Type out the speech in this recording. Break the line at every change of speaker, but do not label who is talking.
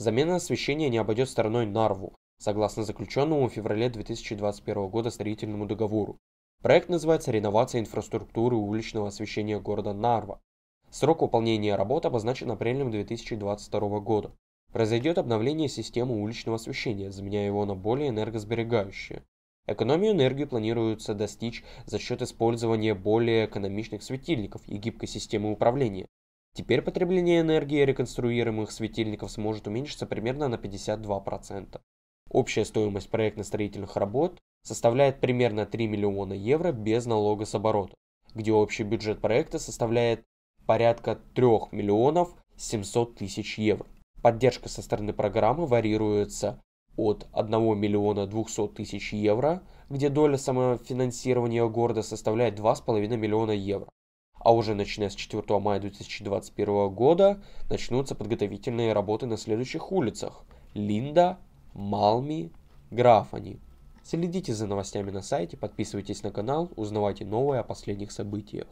Замена освещения не обойдет стороной Нарву, согласно заключенному в феврале 2021 года строительному договору. Проект называется «Реновация инфраструктуры уличного освещения города Нарва». Срок выполнения работ обозначен апрелем 2022 года. Произойдет обновление системы уличного освещения, заменяя его на более энергосберегающее. Экономию энергии планируется достичь за счет использования более экономичных светильников и гибкой системы управления, Теперь потребление энергии реконструируемых светильников сможет уменьшиться примерно на 52%. Общая стоимость проектно-строительных работ составляет примерно 3 миллиона евро без налога с оборота, где общий бюджет проекта составляет порядка 3 миллионов 700 тысяч евро. Поддержка со стороны программы варьируется от 1 миллиона 200 тысяч евро, где доля самофинансирования города составляет 2,5 миллиона евро, а уже начиная с 4 мая 2021 года начнутся подготовительные работы на следующих улицах. Линда, Малми, Графани. Следите за новостями на сайте, подписывайтесь на канал, узнавайте новое о последних событиях.